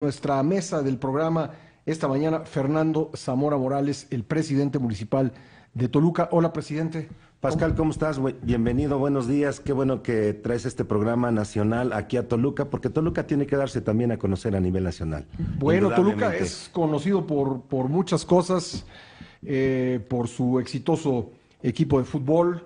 nuestra mesa del programa esta mañana Fernando Zamora Morales, el presidente municipal de Toluca. Hola, presidente. Pascal, ¿cómo estás? Bienvenido, buenos días. Qué bueno que traes este programa nacional aquí a Toluca, porque Toluca tiene que darse también a conocer a nivel nacional. Bueno, Toluca es conocido por, por muchas cosas, eh, por su exitoso equipo de fútbol,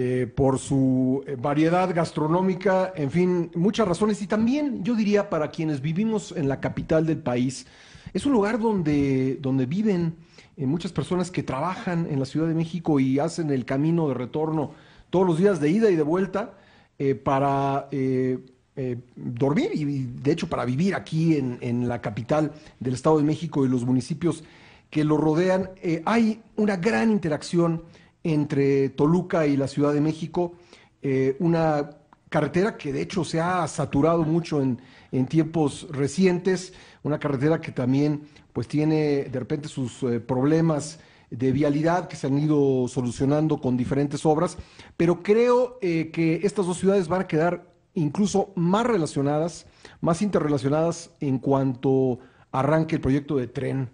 eh, por su eh, variedad gastronómica, en fin, muchas razones. Y también yo diría para quienes vivimos en la capital del país, es un lugar donde, donde viven eh, muchas personas que trabajan en la Ciudad de México y hacen el camino de retorno todos los días de ida y de vuelta para... dormir y de hecho para vivir aquí en, la capital del Estado de México y los municipios que lo rodean, hay una gran interacción entre Toluca y la Ciudad de México, eh, una carretera que de hecho se ha saturado mucho en, tiempos recientes, una carretera que también pues tiene de repente sus eh, problemas de vialidad que se han ido solucionando con diferentes obras, pero creo eh, que estas dos ciudades van a quedar incluso más relacionadas, más interrelacionadas en cuanto arranque el proyecto de tren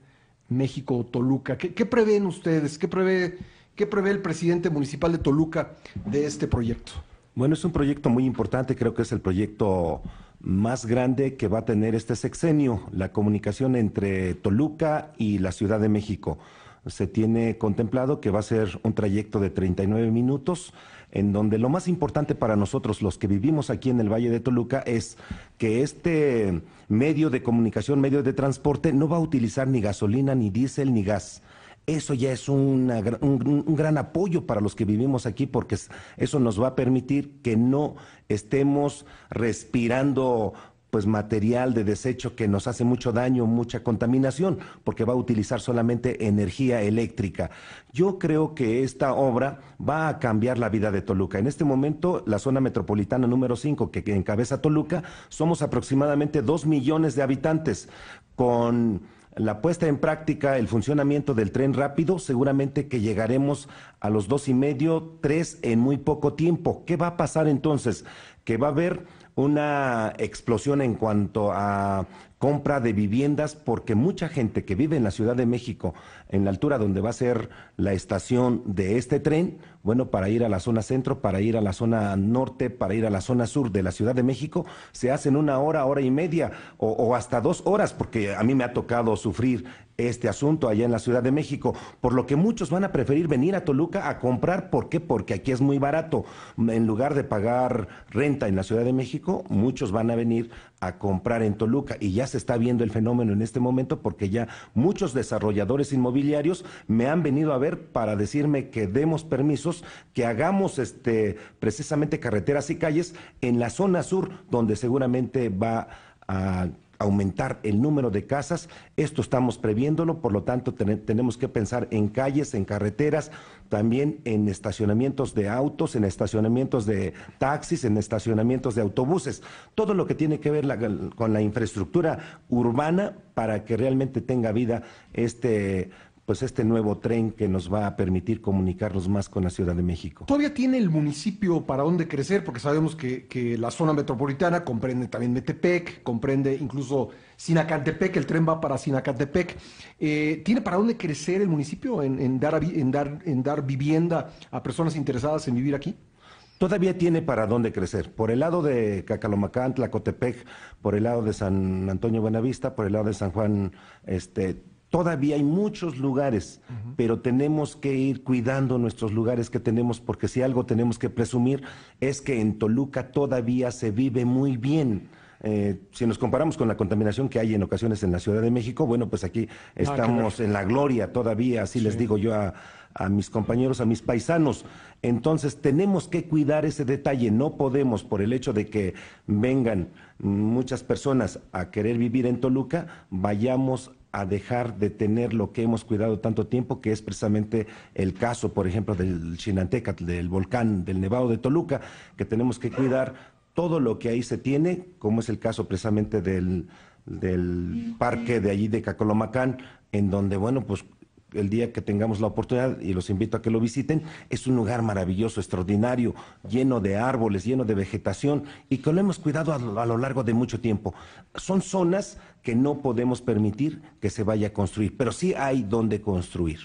México-Toluca. ¿Qué, ¿Qué, prevén ustedes? ¿Qué prevé ¿Qué prevé el presidente municipal de Toluca de este proyecto? Bueno, es un proyecto muy importante, creo que es el proyecto más grande que va a tener este sexenio, la comunicación entre Toluca y la Ciudad de México. Se tiene contemplado que va a ser un trayecto de 39 minutos, en donde lo más importante para nosotros, los que vivimos aquí en el Valle de Toluca, es que este medio de comunicación, medio de transporte, no va a utilizar ni gasolina, ni diésel, ni gas eso ya es un, un, gran apoyo para los que vivimos aquí porque eso nos va a permitir que no estemos respirando pues material de desecho que nos hace mucho daño, mucha contaminación, porque va a utilizar solamente energía eléctrica. Yo creo que esta obra va a cambiar la vida de Toluca. En este momento, la zona metropolitana número 5 que, encabeza Toluca, somos aproximadamente dos millones de habitantes con la puesta en práctica, el funcionamiento del tren rápido, seguramente que llegaremos a los dos y medio, tres en muy poco tiempo. ¿Qué va a pasar entonces? Que va a haber una explosión en cuanto a compra de viviendas, porque mucha gente que vive en la Ciudad de México, en la altura donde va a ser la estación de este tren, bueno, para ir a la zona centro, para ir a la zona norte, para ir a la zona sur de la Ciudad de México, se hacen una hora, hora y media o, o hasta dos horas, porque a mí me ha tocado sufrir este asunto allá en la Ciudad de México, por lo que muchos van a preferir venir a Toluca a comprar. ¿Por qué? Porque aquí es muy barato. En lugar de pagar renta en la Ciudad de México, muchos van a venir a comprar en Toluca y ya se está viendo el fenómeno en este momento porque ya muchos desarrolladores inmobiliarios me han venido a ver para decirme que demos permisos, que hagamos este precisamente carreteras y calles en la zona sur donde seguramente va a aumentar el número de casas. Esto estamos previéndolo, por lo tanto tenemos que pensar en calles, en carreteras, también en estacionamientos de autos, en estacionamientos de taxis, en estacionamientos de autobuses, todo lo que tiene que ver con la infraestructura urbana para que realmente tenga vida este pues este nuevo tren que nos va a permitir comunicarnos más con la Ciudad de México. ¿Todavía tiene el municipio para dónde crecer? Porque sabemos que, la zona metropolitana comprende también Metepec, comprende incluso Sinacantepec, el tren va para Sinacantepec. Eh, ¿Tiene para dónde crecer el municipio en, dar, en, dar, en dar vivienda a personas interesadas en vivir aquí? todavía tiene para dónde crecer. Por el lado de Cacalomacán, Tlacotepec, por el lado de San Antonio Buenavista, por el lado de San Juan este, Todavía hay muchos lugares, pero tenemos que ir cuidando nuestros lugares que tenemos, porque si algo tenemos que presumir es que en Toluca todavía se vive muy bien. Eh, si nos comparamos con la contaminación que hay en ocasiones en la Ciudad de México, bueno, pues aquí ah, estamos en la gloria todavía, así les digo yo a, a, mis compañeros, a mis paisanos. Entonces tenemos que cuidar ese detalle, no podemos por el hecho de que vengan muchas personas a querer vivir en Toluca, vayamos a dejar de tener lo que hemos cuidado tanto tiempo, que es precisamente el caso, por ejemplo, del Chinantecatl, del volcán, del Nevado de Toluca, que tenemos que cuidar todo lo que ahí se tiene, como es el caso precisamente del, del parque de allí de Cacolomacán, en donde, bueno, pues el día que tengamos la oportunidad, y los invito a que lo visiten, es un lugar maravilloso, extraordinario, lleno de árboles, lleno de vegetación, y que lo hemos cuidado a, lo largo de mucho tiempo. Son zonas que no podemos permitir que se vaya a construir, pero sí hay donde construir.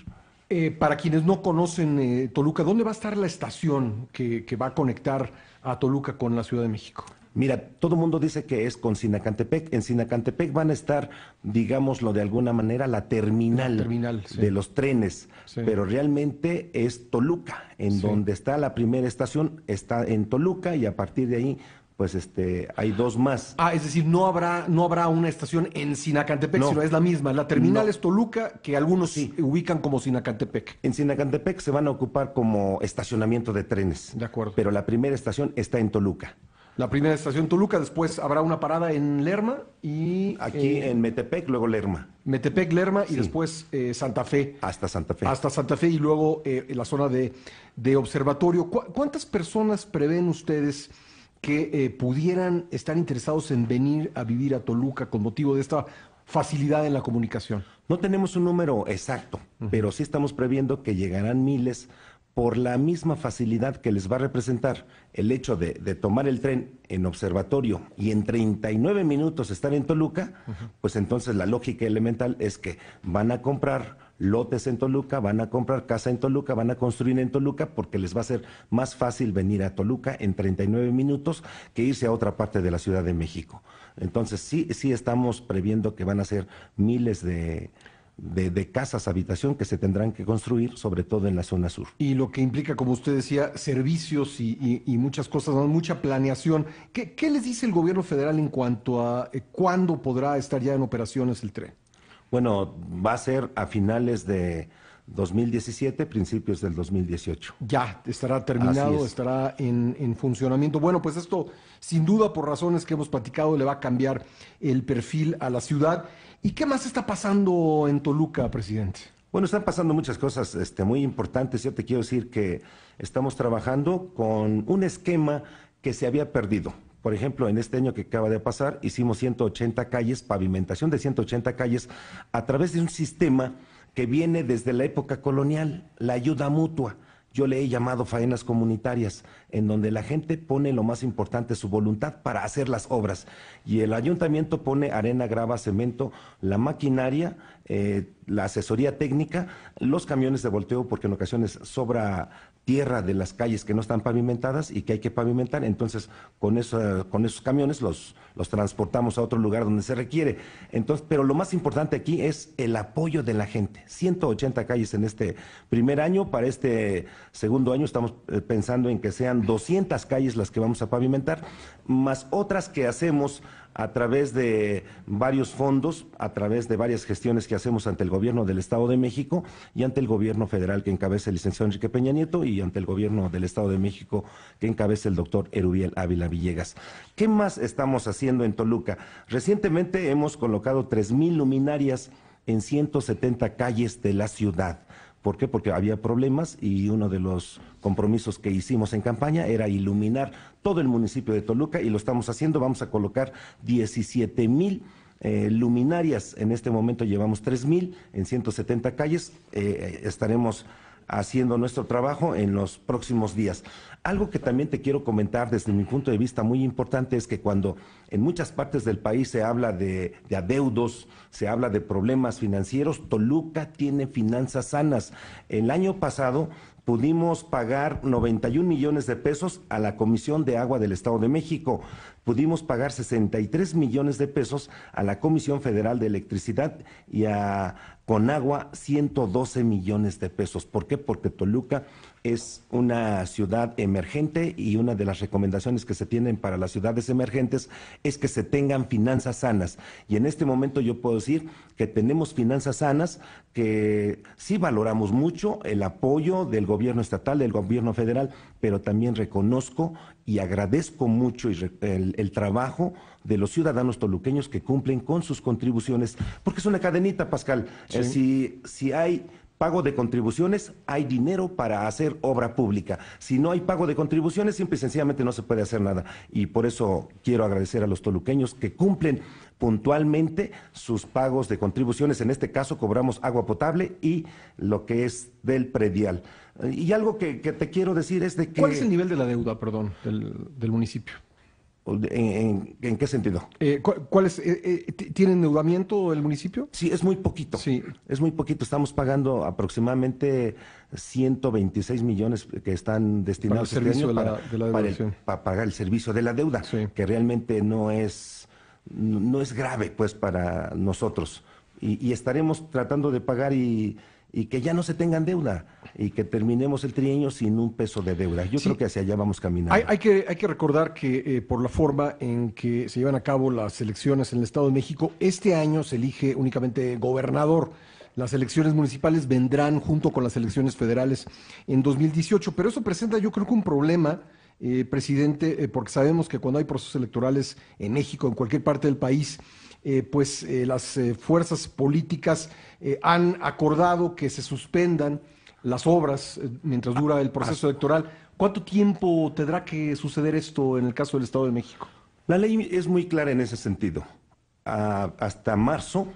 Eh, para quienes no conocen eh, Toluca, ¿dónde va a estar la estación que, va a conectar a Toluca con la Ciudad de México? Mira, todo el mundo dice que es con Sinacantepec. En Sinacantepec van a estar, digámoslo de alguna manera, la terminal, de los trenes, pero realmente es Toluca, en donde está la primera estación, está en Toluca y a partir de ahí pues este, hay dos más. Ah, es decir, no habrá, no habrá una estación en Sinacantepec, sino es la misma. La terminal es Toluca, que algunos sí. ubican como Sinacantepec. En Sinacantepec se van a ocupar como estacionamiento de trenes. De acuerdo. Pero la primera estación está en Toluca. La primera estación Toluca, después habrá una parada en Lerma y... Aquí eh, en Metepec, luego Lerma. Metepec, Lerma y después eh, Santa Fe. Hasta Santa Fe. Hasta Santa Fe y luego eh, la zona de, observatorio. ¿Cuántas personas prevén ustedes que eh, pudieran estar interesados en venir a vivir a Toluca con motivo de esta facilidad en la comunicación? No tenemos un número exacto, pero sí estamos previendo que llegarán miles por la misma facilidad que les va a representar el hecho de, tomar el tren en observatorio y en 39 minutos estar en Toluca, pues entonces la lógica elemental es que van a comprar lotes en Toluca, van a comprar casa en Toluca, van a construir en Toluca porque les va a ser más fácil venir a Toluca en 39 minutos que irse a otra parte de la Ciudad de México. Entonces sí, sí estamos previendo que van a ser miles de, casas, habitación que se tendrán que construir, sobre todo en la zona sur. Y lo que implica, como usted decía, servicios y, muchas cosas, mucha planeación. ¿Qué, les dice el gobierno federal en cuanto a eh, cuándo podrá estar ya en operaciones el tren? Bueno, va a ser a finales de 2017, principios del 2018. Ya, estará terminado, estará en, en, funcionamiento. Bueno, pues esto, sin duda, por razones que hemos platicado, le va a cambiar el perfil a la ciudad. ¿Y qué más está pasando en Toluca, presidente? Bueno, están pasando muchas cosas este, muy importantes. Yo te quiero decir que estamos trabajando con un esquema que se había perdido. Por ejemplo, en este año que acaba de pasar, hicimos 180 calles, pavimentación de 180 calles, a través de un sistema que viene desde la época colonial, la ayuda mutua. Yo le he llamado faenas comunitarias, en donde la gente pone lo más importante, su voluntad para hacer las obras. Y el ayuntamiento pone arena, grava, cemento, la maquinaria, eh, la asesoría técnica, los camiones de volteo, porque en ocasiones sobra tierra de las calles que no están pavimentadas y que hay que pavimentar, entonces con, eso, con esos camiones los, los transportamos a otro lugar donde se requiere. Entonces, pero lo más importante aquí es el apoyo de la gente. 180 calles en este primer año, para este segundo año estamos eh, pensando en que sean 200 calles las que vamos a pavimentar, más otras que hacemos a través de varios fondos, a través de varias gestiones que hacemos ante el gobierno del Estado de México y ante el gobierno federal que encabeza el licenciado Enrique Peña Nieto y ante el gobierno del Estado de México que encabeza el doctor Erubiel Ávila Villegas. ¿Qué más estamos haciendo en Toluca? Recientemente hemos colocado 3.000 luminarias en 170 calles de la ciudad. ¿Por qué? Porque había problemas y uno de los compromisos que hicimos en campaña era iluminar todo el municipio de Toluca y lo estamos haciendo. Vamos a colocar 17.000 mil eh, luminarias. En este momento llevamos 3 mil en 170 calles. Eh, eh, estaremos haciendo nuestro trabajo en los próximos días. Algo que también te quiero comentar desde mi punto de vista muy importante es que cuando en muchas partes del país se habla de, adeudos, se habla de problemas financieros, Toluca tiene finanzas sanas. El año pasado pudimos pagar 91 millones de pesos a la Comisión de Agua del Estado de México, pudimos pagar 63 millones de pesos a la Comisión Federal de Electricidad y a con agua, 112 millones de pesos. ¿Por qué? Porque Toluca es una ciudad emergente y una de las recomendaciones que se tienen para las ciudades emergentes es que se tengan finanzas sanas. Y en este momento yo puedo decir que tenemos finanzas sanas, que sí valoramos mucho el apoyo del gobierno estatal, del gobierno federal, pero también reconozco y agradezco mucho el, trabajo de los ciudadanos toluqueños que cumplen con sus contribuciones, porque es una cadenita, Pascal si, si hay pago de contribuciones, hay dinero para hacer obra pública. Si no hay pago de contribuciones, simple y sencillamente no se puede hacer nada. Y por eso quiero agradecer a los toluqueños que cumplen puntualmente sus pagos de contribuciones. En este caso, cobramos agua potable y lo que es del predial. Y algo que, te quiero decir es de que... ¿Cuál es el nivel de la deuda, perdón, del municipio? ¿En, qué sentido? Eh, eh, eh, ¿Tiene endeudamiento el municipio? Sí, es muy poquito. Sí. Es muy poquito. Estamos pagando aproximadamente 126 millones que están destinados para, para, pagar el servicio de la deuda, que realmente no es, es grave pues para nosotros. y estaremos tratando de pagar y y que ya no se tengan deuda y que terminemos el trienio sin un peso de deuda. Yo creo que hacia allá vamos caminando. Hay, que, hay que recordar que eh, por la forma en que se llevan a cabo las elecciones en el Estado de México, este año se elige únicamente gobernador. Las elecciones municipales vendrán junto con las elecciones federales en 2018, pero eso presenta yo creo que un problema. Eh, presidente, eh, porque sabemos que cuando hay procesos electorales en México, en cualquier parte del país, eh, pues eh, las eh, fuerzas políticas han acordado que se suspendan las obras mientras dura el proceso electoral. ¿Cuánto tiempo tendrá que suceder esto en el caso del Estado de México? La ley es muy clara en ese sentido. hasta marzo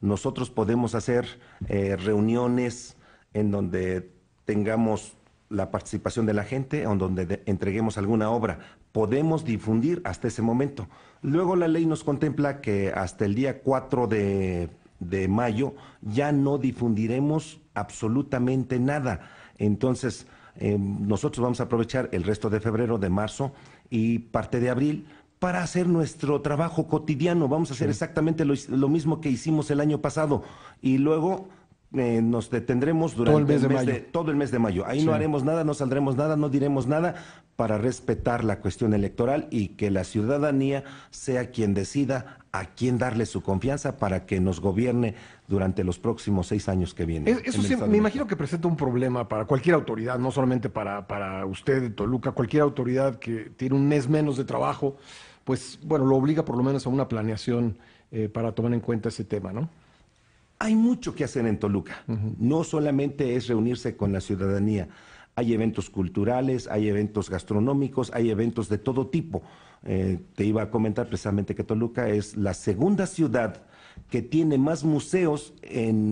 nosotros podemos hacer reuniones en donde tengamos la participación de la gente, en donde entreguemos alguna obra, podemos difundir hasta ese momento. Luego la ley nos contempla que hasta el día 4 de, mayo ya no difundiremos absolutamente nada. Entonces, em, nosotros vamos a aprovechar el resto de febrero, de marzo y parte de abril para hacer nuestro trabajo cotidiano. Vamos a hacer exactamente lo mismo que hicimos el año pasado y luego eh, nos detendremos durante todo el mes, de, mayo. Ahí no haremos nada, no saldremos nada, no diremos nada para respetar la cuestión electoral y que la ciudadanía sea quien decida a quién darle su confianza para que nos gobierne durante los próximos seis años que vienen. eso sí, me imagino que presenta un problema para cualquier autoridad, no solamente para, para usted, Toluca, cualquier autoridad que tiene un mes menos de trabajo, pues bueno, lo obliga por lo menos a una planeación eh, para tomar en cuenta ese tema, ¿no? Hay mucho que hacer en Toluca. No solamente es reunirse con la ciudadanía. Hay eventos culturales, hay eventos gastronómicos, hay eventos de todo tipo. Eh, te iba a comentar precisamente que Toluca es la segunda ciudad que tiene más museos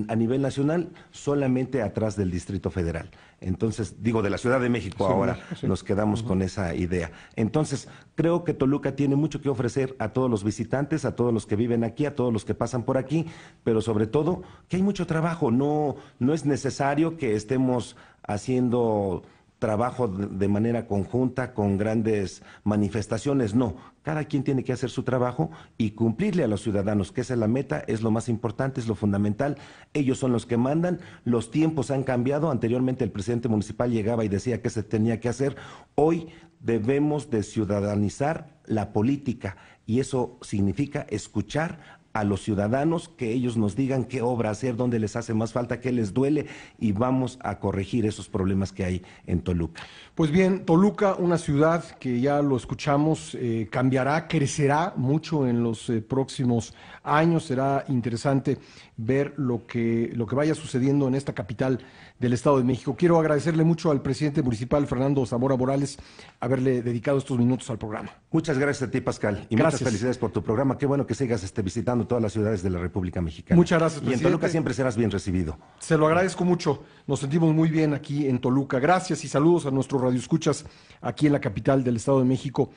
a nivel nacional solamente atrás del Distrito Federal. Entonces, digo, de la Ciudad de México ahora nos quedamos con esa idea. Entonces, creo que Toluca tiene mucho que ofrecer a todos los visitantes, a todos los que viven aquí, a todos los que pasan por aquí, pero sobre todo que hay mucho trabajo. no es necesario que estemos haciendo trabajo de manera conjunta con grandes manifestaciones, no. Cada quien tiene que hacer su trabajo y cumplirle a los ciudadanos, que esa es la meta, es lo más importante, es lo fundamental. Ellos son los que mandan, los tiempos han cambiado. Anteriormente el presidente municipal llegaba y decía qué se tenía que hacer. Hoy debemos de ciudadanizar la política y eso significa escuchar a los ciudadanos, que ellos nos digan qué obra hacer, dónde les hace más falta, qué les duele y vamos a corregir esos problemas que hay en Toluca. Pues bien, Toluca, una ciudad que ya lo escuchamos, eh, cambiará, crecerá mucho en los eh, próximos años. Será interesante ver lo que, lo que vaya sucediendo en esta capital del Estado de México. Quiero agradecerle mucho al presidente municipal, Fernando Zamora Morales, haberle dedicado estos minutos al programa. Muchas gracias a ti, Pascal, y muchas felicidades por tu programa. Qué bueno que sigas este, visitando todas las ciudades de la República Mexicana. Muchas gracias, presidente. Y en Toluca siempre serás bien recibido. Se lo agradezco mucho. Nos sentimos muy bien aquí en Toluca. Gracias y saludos a nuestros radioescuchas aquí en la capital del Estado de México.